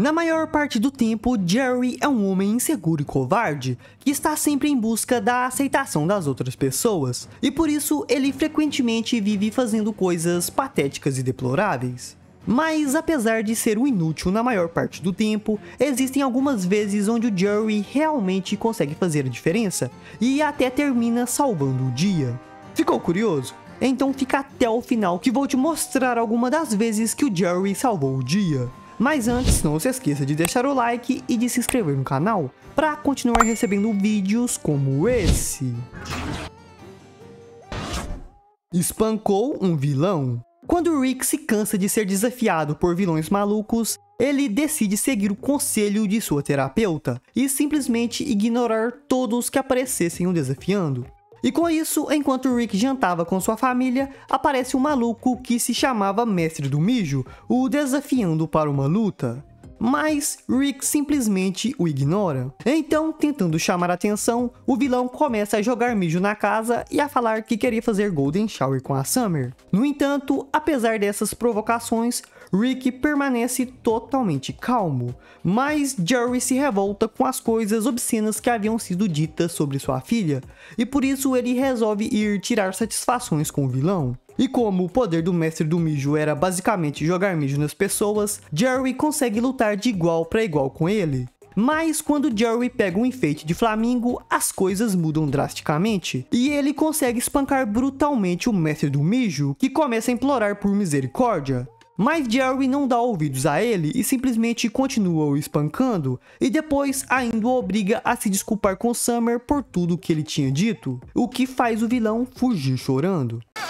Na maior parte do tempo, Jerry é um homem inseguro e covarde, que está sempre em busca da aceitação das outras pessoas, e por isso ele frequentemente vive fazendo coisas patéticas e deploráveis. Mas apesar de ser um inútil na maior parte do tempo, existem algumas vezes onde o Jerry realmente consegue fazer a diferença e até termina salvando o dia. Ficou curioso? Então fica até o final que vou te mostrar alguma das vezes que o Jerry salvou o dia. Mas antes, não se esqueça de deixar o like e de se inscrever no canal para continuar recebendo vídeos como esse. Espancou um vilão? Quando Rick se cansa de ser desafiado por vilões malucos, ele decide seguir o conselho de sua terapeuta e simplesmente ignorar todos que aparecessem o desafiando. E com isso, enquanto Rick jantava com sua família, aparece um maluco que se chamava Mestre do Mijo, o desafiando para uma luta mas Rick simplesmente o ignora. Então, tentando chamar atenção, o vilão começa a jogar mijo na casa e a falar que queria fazer Golden Shower com a Summer. No entanto, apesar dessas provocações, Rick permanece totalmente calmo, mas Jerry se revolta com as coisas obscenas que haviam sido ditas sobre sua filha, e por isso ele resolve ir tirar satisfações com o vilão. E como o poder do mestre do mijo era basicamente jogar mijo nas pessoas, Jerry consegue lutar de igual para igual com ele. Mas quando Jerry pega um enfeite de Flamingo, as coisas mudam drasticamente. E ele consegue espancar brutalmente o mestre do mijo, que começa a implorar por misericórdia. Mas Jerry não dá ouvidos a ele e simplesmente continua o espancando e depois ainda o obriga a se desculpar com Summer por tudo que ele tinha dito, o que faz o vilão fugir chorando. Esse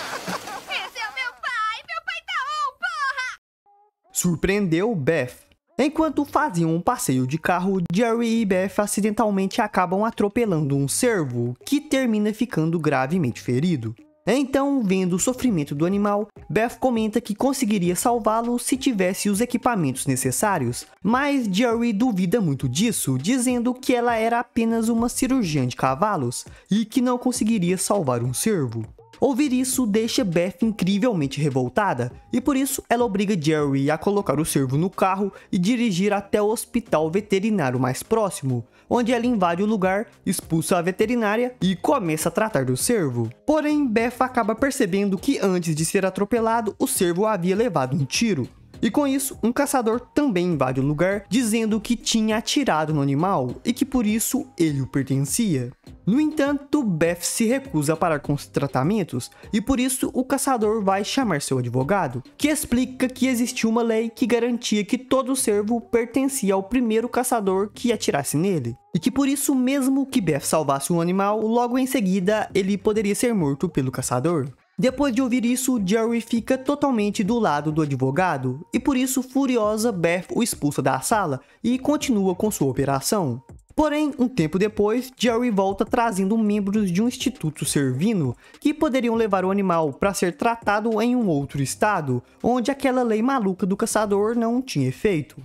é o meu pai! Meu pai tá porra! Surpreendeu Beth. Enquanto faziam um passeio de carro, Jerry e Beth acidentalmente acabam atropelando um servo, que termina ficando gravemente ferido. Então, vendo o sofrimento do animal, Beth comenta que conseguiria salvá-lo se tivesse os equipamentos necessários, mas Jerry duvida muito disso, dizendo que ela era apenas uma cirurgiã de cavalos e que não conseguiria salvar um cervo. Ouvir isso deixa Beth incrivelmente revoltada, e por isso ela obriga Jerry a colocar o servo no carro e dirigir até o hospital veterinário mais próximo, onde ela invade o lugar, expulsa a veterinária e começa a tratar do servo. Porém, Beth acaba percebendo que antes de ser atropelado, o servo havia levado um tiro. E com isso, um caçador também invade o lugar, dizendo que tinha atirado no animal e que por isso ele o pertencia. No entanto, Beth se recusa a parar com os tratamentos e por isso o caçador vai chamar seu advogado, que explica que existia uma lei que garantia que todo servo pertencia ao primeiro caçador que atirasse nele, e que por isso mesmo que Beth salvasse um animal, logo em seguida ele poderia ser morto pelo caçador. Depois de ouvir isso, Jerry fica totalmente do lado do advogado e por isso, furiosa, Beth o expulsa da sala e continua com sua operação. Porém, um tempo depois, Jerry volta trazendo membros de um instituto servino que poderiam levar o animal para ser tratado em um outro estado, onde aquela lei maluca do caçador não tinha efeito.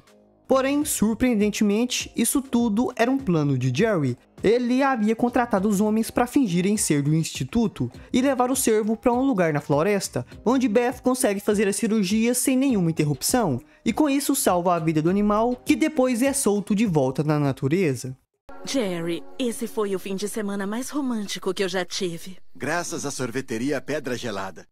Porém, surpreendentemente, isso tudo era um plano de Jerry. Ele havia contratado os homens para fingirem ser do instituto e levar o servo para um lugar na floresta, onde Beth consegue fazer a cirurgia sem nenhuma interrupção, e com isso salva a vida do animal, que depois é solto de volta na natureza. Jerry, esse foi o fim de semana mais romântico que eu já tive. Graças à sorveteria Pedra Gelada.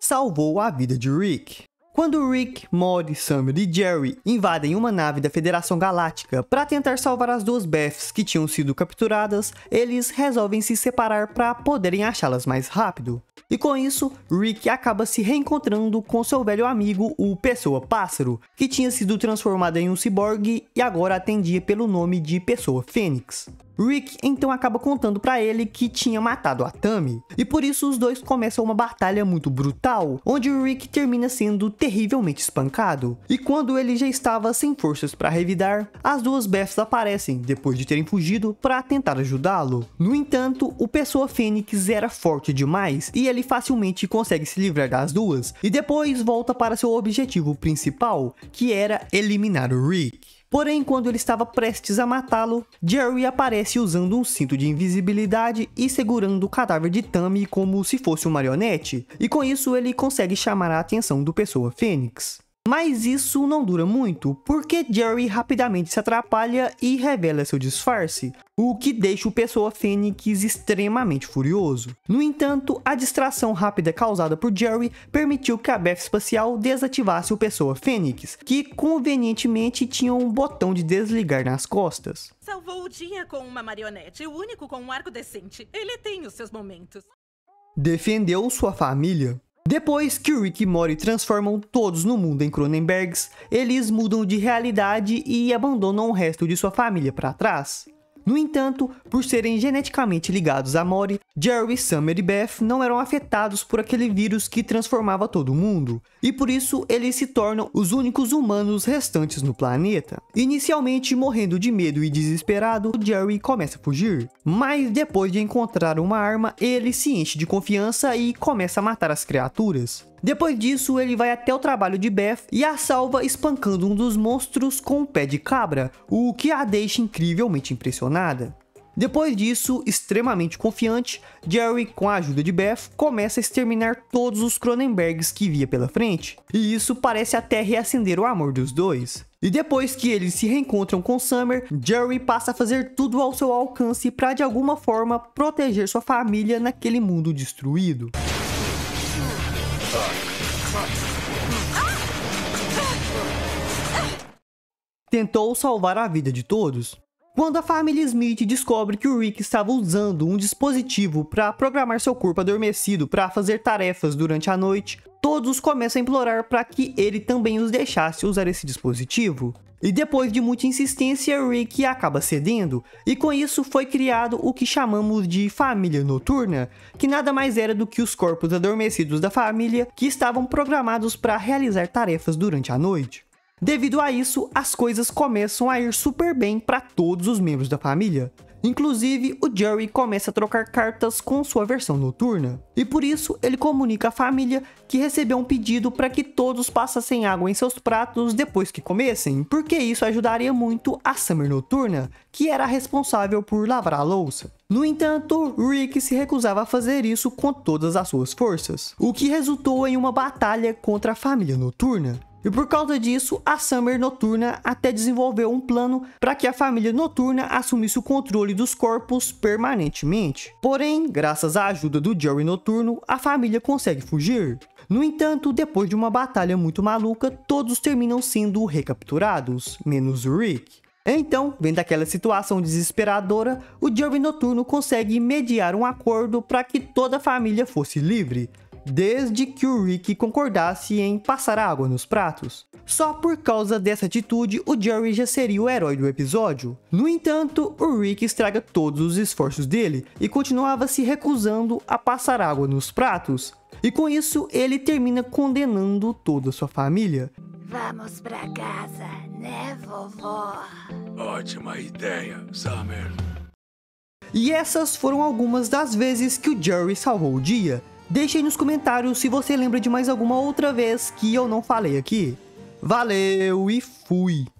Salvou a vida de Rick. Quando Rick, Morty, Summer e Jerry invadem uma nave da Federação Galáctica para tentar salvar as duas Beths que tinham sido capturadas, eles resolvem se separar para poderem achá-las mais rápido. E com isso, Rick acaba se reencontrando com seu velho amigo, o Pessoa Pássaro, que tinha sido transformado em um ciborgue e agora atendia pelo nome de Pessoa Fênix. Rick então acaba contando para ele que tinha matado a Tami, e por isso os dois começam uma batalha muito brutal, onde Rick termina sendo terrivelmente espancado. E quando ele já estava sem forças para revidar, as duas Beths aparecem depois de terem fugido para tentar ajudá-lo. No entanto, o Pessoa Fênix era forte demais e ele facilmente consegue se livrar das duas, e depois volta para seu objetivo principal, que era eliminar o Rick. Porém, quando ele estava prestes a matá-lo, Jerry aparece usando um cinto de invisibilidade e segurando o cadáver de Tammy como se fosse um marionete, e com isso ele consegue chamar a atenção do Pessoa Fênix. Mas isso não dura muito, porque Jerry rapidamente se atrapalha e revela seu disfarce, o que deixa o Pessoa Fênix extremamente furioso. No entanto, a distração rápida causada por Jerry permitiu que a Beth Espacial desativasse o Pessoa Fênix, que convenientemente tinha um botão de desligar nas costas. Salvou o dia com uma marionete, o único com um arco decente. Ele tem os seus momentos. Defendeu sua família, depois que Rick e Morty transformam todos no mundo em Cronenbergs, eles mudam de realidade e abandonam o resto de sua família para trás. No entanto, por serem geneticamente ligados a Mori, Jerry, Summer e Beth não eram afetados por aquele vírus que transformava todo mundo, e por isso eles se tornam os únicos humanos restantes no planeta. Inicialmente morrendo de medo e desesperado, Jerry começa a fugir, mas depois de encontrar uma arma, ele se enche de confiança e começa a matar as criaturas. Depois disso, ele vai até o trabalho de Beth e a salva espancando um dos monstros com o pé de cabra, o que a deixa incrivelmente impressionada. Depois disso, extremamente confiante, Jerry, com a ajuda de Beth, começa a exterminar todos os Cronenbergs que via pela frente, e isso parece até reacender o amor dos dois. E depois que eles se reencontram com Summer, Jerry passa a fazer tudo ao seu alcance para de alguma forma proteger sua família naquele mundo destruído. Tentou salvar a vida de todos quando a família Smith descobre que o Rick estava usando um dispositivo para programar seu corpo adormecido para fazer tarefas durante a noite, todos começam a implorar para que ele também os deixasse usar esse dispositivo. E depois de muita insistência, Rick acaba cedendo, e com isso foi criado o que chamamos de família noturna, que nada mais era do que os corpos adormecidos da família que estavam programados para realizar tarefas durante a noite. Devido a isso, as coisas começam a ir super bem para todos os membros da família. Inclusive, o Jerry começa a trocar cartas com sua versão noturna, e por isso ele comunica à família que recebeu um pedido para que todos passassem água em seus pratos depois que comessem, porque isso ajudaria muito a Summer Noturna, que era responsável por lavar a louça. No entanto, Rick se recusava a fazer isso com todas as suas forças, o que resultou em uma batalha contra a família noturna. E por causa disso, a Summer Noturna até desenvolveu um plano para que a família Noturna assumisse o controle dos corpos permanentemente. Porém, graças à ajuda do Jerry Noturno, a família consegue fugir. No entanto, depois de uma batalha muito maluca, todos terminam sendo recapturados, menos Rick. Então, vendo aquela situação desesperadora, o Jerry Noturno consegue mediar um acordo para que toda a família fosse livre, desde que o Rick concordasse em passar água nos pratos. Só por causa dessa atitude, o Jerry já seria o herói do episódio. No entanto, o Rick estraga todos os esforços dele e continuava se recusando a passar água nos pratos. E com isso, ele termina condenando toda a sua família. Vamos pra casa, né, vovó? Ótima ideia, Summer. E essas foram algumas das vezes que o Jerry salvou o dia. Deixe aí nos comentários se você lembra de mais alguma outra vez que eu não falei aqui. Valeu e fui!